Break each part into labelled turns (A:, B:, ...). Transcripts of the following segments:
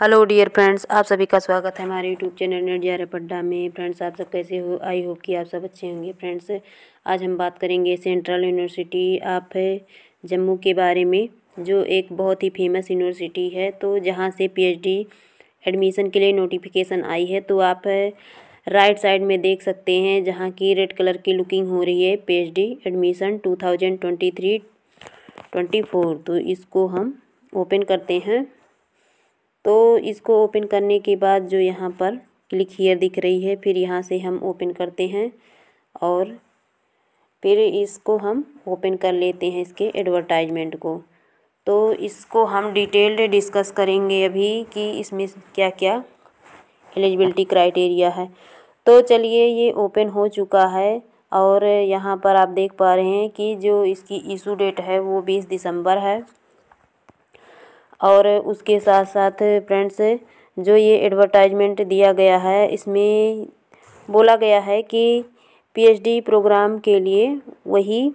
A: hello dear friends आप सभी का स्वागत है हमारे यूट्यूब चैनल नेडिया रेपड्डा में फ्रेंड्स आप सब कैसे हो आई होप कि आप सब अच्छे होंगे फ्रेंड्स आज हम बात करेंगे सेंट्रल यूनिवर्सिटी आप जम्मू के बारे में जो एक बहुत ही फेमस यूनिवर्सिटी है तो जहां से पीएचडी एडमिशन के लिए नोटिफिकेशन आई है तो आप राइट साइड में देख सकते हैं जहाँ की रेड कलर की लुकिंग हो रही है पी एडमिशन टू थाउजेंड तो इसको हम ओपन करते हैं तो इसको ओपन करने के बाद जो यहाँ पर क्लिक हीयर दिख रही है फिर यहाँ से हम ओपन करते हैं और फिर इसको हम ओपन कर लेते हैं इसके एडवर्टाइजमेंट को तो इसको हम डिटेल्ड डिस्कस करेंगे अभी कि इसमें क्या क्या एलिजिबिलिटी क्राइटेरिया है तो चलिए ये ओपन हो चुका है और यहाँ पर आप देख पा रहे हैं कि जो इसकी ईशू डेट है वो बीस दिसंबर है और उसके साथ साथ फ्रेंड्स जो ये एडवर्टाइजमेंट दिया गया है इसमें बोला गया है कि पीएचडी प्रोग्राम के लिए वही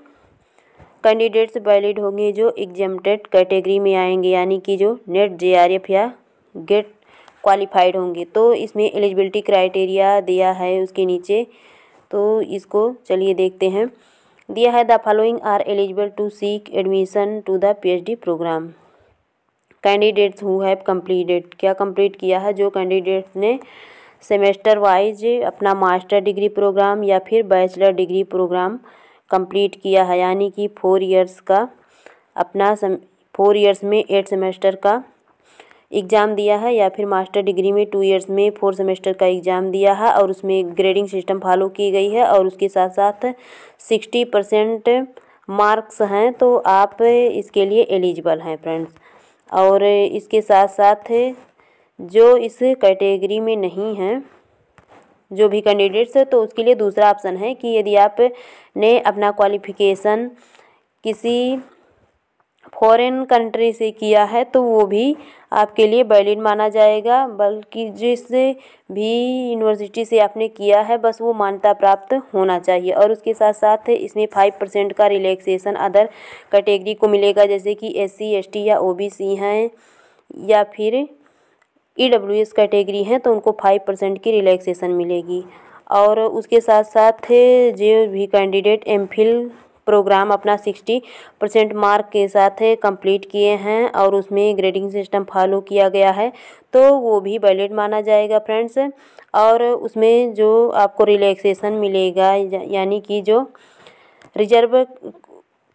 A: कैंडिडेट्स वैलिड होंगे जो एग्जेमटेड कैटेगरी में आएंगे यानी कि जो नेट जेआरएफ या गेट क्वालिफाइड होंगे तो इसमें एलिजिबिलिटी क्राइटेरिया दिया है उसके नीचे तो इसको चलिए देखते हैं दिया है the following are eligible to seek admission to the PhD programme candidates who have completed क्या कम्प्लीट किया है जो कैंडिडेट्स ने सेमेस्टर वाइज अपना मास्टर डिग्री प्रोग्राम या फिर बैचलर डिग्री प्रोग्राम कंप्लीट किया है यानी कि फोर इयर्स का अपना फोर इयर्स में एट सेमेस्टर का एग्ज़ाम दिया है या फिर मास्टर डिग्री में टू इयर्स में फोर सेमेस्टर का एग्ज़ाम दिया है और उसमें ग्रेडिंग सिस्टम फॉलो की गई है और उसके साथ साथ सिक्सटी परसेंट मार्क्स हैं तो आप इसके लिए एलिजिबल हैं फ्रेंड्स और इसके साथ साथ जो इस कैटेगरी में नहीं हैं जो भी कैंडिडेट्स हैं तो उसके लिए दूसरा ऑप्शन है कि यदि आप ने अपना क्वालिफिकेशन किसी फॉरेन कंट्री से किया है तो वो भी आपके लिए वैलिड माना जाएगा बल्कि जिस भी यूनिवर्सिटी से आपने किया है बस वो मान्यता प्राप्त होना चाहिए और उसके साथ साथ इसमें फाइव परसेंट का रिलैक्सेशन अदर कैटेगरी को मिलेगा जैसे कि एस सी या ओ बी हैं या फिर ई डब्ल्यू एस कैटेगरी हैं तो उनको फाइव परसेंट की रिलैक्सेशन मिलेगी और उसके साथ साथ जो भी कैंडिडेट एम फिल प्रोग्राम अपना सिक्सटी परसेंट मार्क के साथ कंप्लीट किए हैं और उसमें ग्रेडिंग सिस्टम फॉलो किया गया है तो वो भी वैलिड माना जाएगा फ्रेंड्स और उसमें जो आपको रिलैक्सेशन मिलेगा यानी कि जो रिजर्व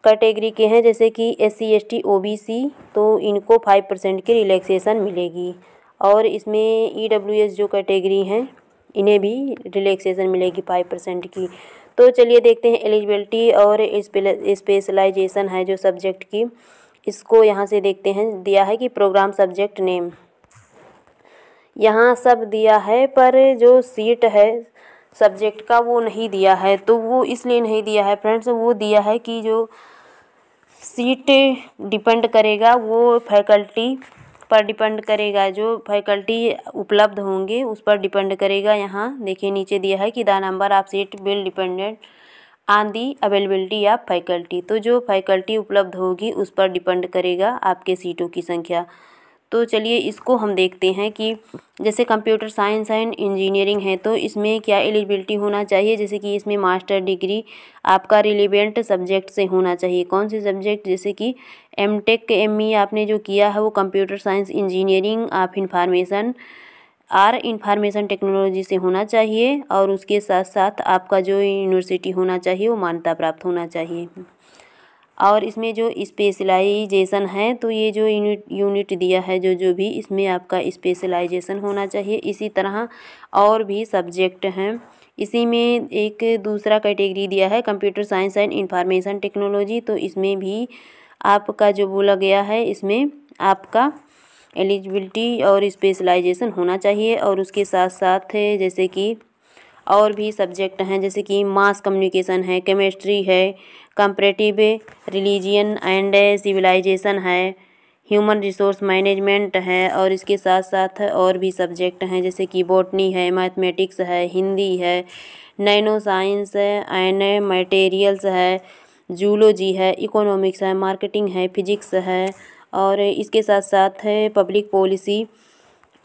A: कैटेगरी के हैं जैसे कि S C S T O B C तो इनको फाइव परसेंट की रिलैक्सेशन मिलेगी और इसमें ई डब्ल्यू एस जो कैटेगरी हैं इन्हें भी रिलैक्सेशन मिलेगी फाइव परसेंट की तो चलिए देखते हैं एलिजिबिलिटी और स्पेशलाइजेशन है जो सब्जेक्ट की इसको यहाँ से देखते हैं दिया है कि प्रोग्राम सब्जेक्ट नेम यहाँ सब दिया है पर जो सीट है सब्जेक्ट का वो नहीं दिया है तो वो इसलिए नहीं दिया है फ्रेंड्स वो दिया है कि जो सीट डिपेंड करेगा वो फैकल्टी पर डिपेंड करेगा जो फैकल्टी उपलब्ध होंगे उस पर डिपेंड करेगा यहाँ देखिए नीचे दिया है कि the number of seat will dependent on the availability of faculty तो जो फैकल्टी उपलब्ध होगी उस पर डिपेंड करेगा आपके सीटों की संख्या तो चलिए इसको हम देखते हैं कि जैसे कंप्यूटर साइंस एंड इंजीनियरिंग है तो इसमें क्या एलिजिबिलिटी होना चाहिए जैसे कि इसमें मास्टर डिग्री आपका रिलेवेंट सब्जेक्ट से होना चाहिए कौन से सब्जेक्ट जैसे कि एम टेक एम ई आपने जो किया है वो कंप्यूटर साइंस इंजीनियरिंग आप इंफॉर्मेशन आर इंफॉर्मेशन टेक्नोलॉजी से होना चाहिए और उसके साथ साथ आपका जो यूनिवर्सिटी होना चाहिए वो मान्यता प्राप्त होना चाहिए और इसमें जो स्पेशलाइजेशन है तो ये जो यूनिट यूनिट दिया है जो जो भी इसमें आपका स्पेशलाइजेशन होना चाहिए इसी तरह और भी सब्जेक्ट हैं इसी में एक दूसरा कैटेगरी दिया है computer science and information technology तो इसमें भी आपका जो बोला गया है इसमें आपका एलिजिबिलिटी और स्पेशलाइजेशन होना चाहिए और उसके साथ साथ जैसे कि और भी सब्जेक्ट हैं जैसे कि मास कम्युनिकेशन है केमिस्ट्री है कंपरेटिव रिलीजियन एंड सिविलाइजेशन है ह्यूमन रिसोर्स मैनेजमेंट है और इसके साथ साथ और भी सब्जेक्ट हैं जैसे कि बॉटनी है मैथमेटिक्स है हिंदी है नैनो साइंस एंड मटेरियल्स है जूलोजी है इकोनॉमिक्स है मार्केटिंग है फिजिक्स है और इसके साथ साथ है public policy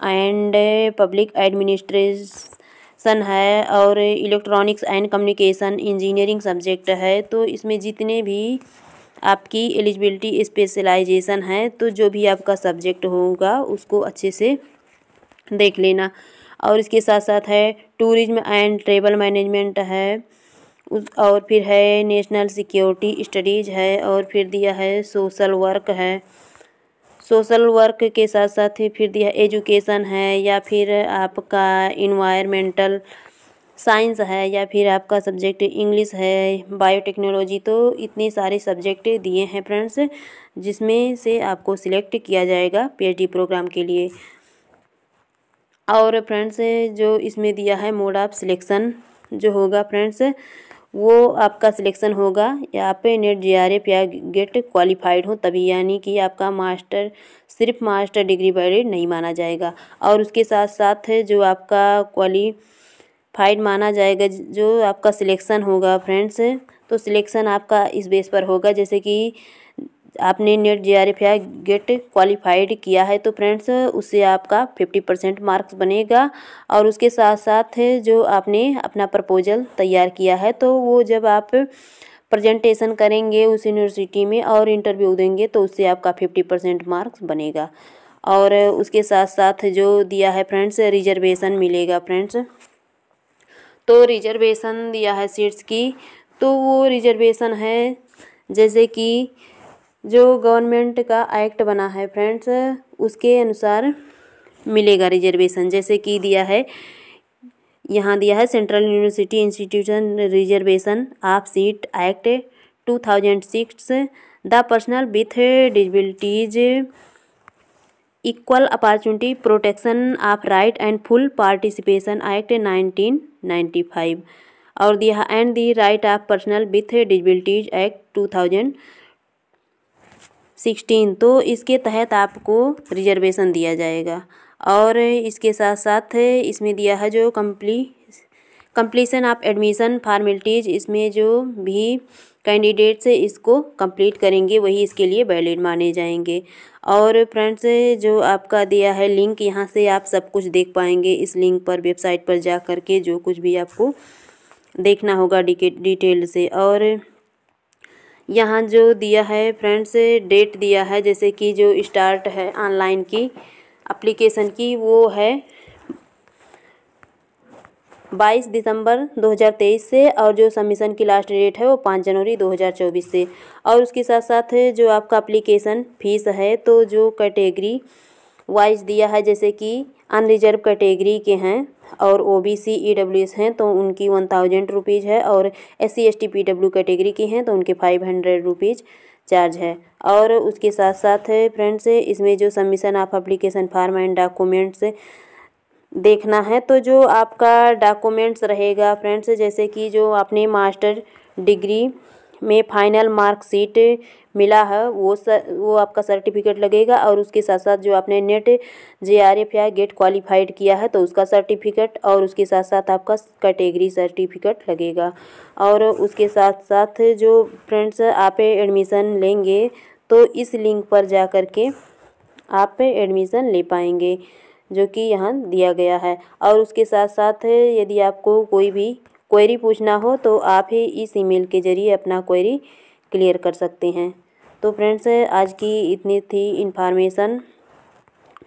A: and public administration है और electronics and communication engineering subject है तो इसमें जितने भी आपकी एलिजिबिलिटी स्पेशलाइजेशन है तो जो भी आपका सब्जेक्ट होगा उसको अच्छे से देख लेना और इसके साथ साथ है टूरिज्म एंड ट्रेवल मैनेजमेंट है उस और फिर है नेशनल सिक्योरिटी स्टडीज़ है और फिर दिया है सोशल वर्क है सोशल वर्क के साथ साथ ही फिर दिया एजुकेशन है या फिर आपका इन्वायरमेंटल साइंस है या फिर आपका सब्जेक्ट इंग्लिश है बायोटेक्नोलॉजी तो इतने सारे सब्जेक्ट दिए हैं फ्रेंड्स जिसमें से आपको सिलेक्ट किया जाएगा पीएचडी प्रोग्राम के लिए और फ्रेंड्स जो इसमें दिया है मोड ऑफ सिलेक्शन जो होगा फ्रेंड्स वो आपका सिलेक्शन होगा या आप नेट जी आर एफ या गेट क्वालिफाइड हो तभी यानी कि आपका मास्टर सिर्फ मास्टर डिग्री वैलिड नहीं माना जाएगा और उसके साथ साथ जो आपका क्वालिफाइड माना जाएगा जो आपका सिलेक्शन होगा फ्रेंड्स तो सिलेक्शन आपका इस बेस पर होगा जैसे कि आपने नेट जे आर एफ या गेट क्वालिफाइड e किया है तो फ्रेंड्स उससे आपका फिफ्टी परसेंट मार्क्स बनेगा और उसके साथ साथ जो आपने अपना प्रपोजल तैयार किया है तो वो जब आप प्रेजेंटेशन करेंगे उस यूनिवर्सिटी में और इंटरव्यू देंगे तो उससे आपका फिफ्टी परसेंट मार्क्स बनेगा और उसके साथ साथ जो दिया है फ्रेंड्स रिजर्वेशन मिलेगा फ्रेंड्स तो रिजर्वेशन दिया है सीट्स की तो वो रिजर्वेशन है जैसे कि जो गवर्नमेंट का एक्ट बना है फ्रेंड्स उसके अनुसार मिलेगा रिजर्वेशन जैसे कि दिया है यहाँ दिया है central university institution reservation of seat act two thousand six the personal with disabilities equal opportunity protection of right and full participation act nineteen ninety five और दिया and the right of personal with disabilities act two thousand sixteen तो इसके तहत आपको reservation दिया जाएगा और इसके साथ साथ इसमें दिया है जो कम्प्ली कंप्लीसन ऑफ एडमिशन फार्मेलिटीज़ इसमें जो भी कैंडिडेट्स इसको कंप्लीट करेंगे वही इसके लिए वैलिड माने जाएंगे और फ्रेंड्स जो आपका दिया है लिंक यहाँ से आप सब कुछ देख पाएंगे इस लिंक पर वेबसाइट पर जा कर के जो कुछ भी आपको देखना होगा डिटेल से और यहाँ जो दिया है फ्रेंड्स डेट दिया है जैसे कि जो स्टार्ट है ऑनलाइन की अप्लीकेशन की वो है बाईस दिसंबर 2023 से और जो सबमिशन की लास्ट डेट है वो पाँच जनवरी 2024 से और उसके साथ साथ जो आपका अप्लीकेशन फ़ीस है तो जो कैटेगरी वाइज दिया है जैसे कि अनरिजर्व कैटेगरी के हैं और O B C E W S हैं तो उनकी वन थाउजेंड रुपीज़ है और S C S T P W category की हैं तो उनके फाइव हंड्रेड रुपीज़ चार्ज है और उसके साथ साथ फ्रेंड्स इसमें जो submission of application form and documents देखना है तो जो आपका डॉक्यूमेंट्स रहेगा फ्रेंड्स जैसे कि जो आपने मास्टर डिग्री में फाइनल मार्कशीट मिला है वो सर वो आपका सर्टिफिकेट लगेगा और उसके साथ साथ जो आपने नेट जे आर एफ या गेट क्वालिफाइड किया है तो उसका सर्टिफिकेट और उसके साथ साथ आपका कैटेगरी सर्टिफिकेट लगेगा और उसके साथ साथ जो फ्रेंड्स आप एडमिशन लेंगे तो इस लिंक पर जा कर के आप एडमिशन ले पाएंगे जो कि यहाँ दिया गया है और उसके साथ साथ यदि आपको कोई भी क्वेरी पूछना हो तो आप ही इस ईमेल के ज़रिए अपना क्वेरी क्लियर कर सकते हैं तो फ्रेंड्स आज की इतनी थी इन्फॉर्मेशन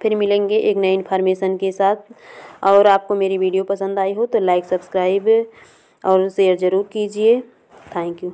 A: फिर मिलेंगे एक नए इन्फॉर्मेशन के साथ और आपको मेरी वीडियो पसंद आई हो तो लाइक सब्सक्राइब और शेयर ज़रूर कीजिए थैंक यू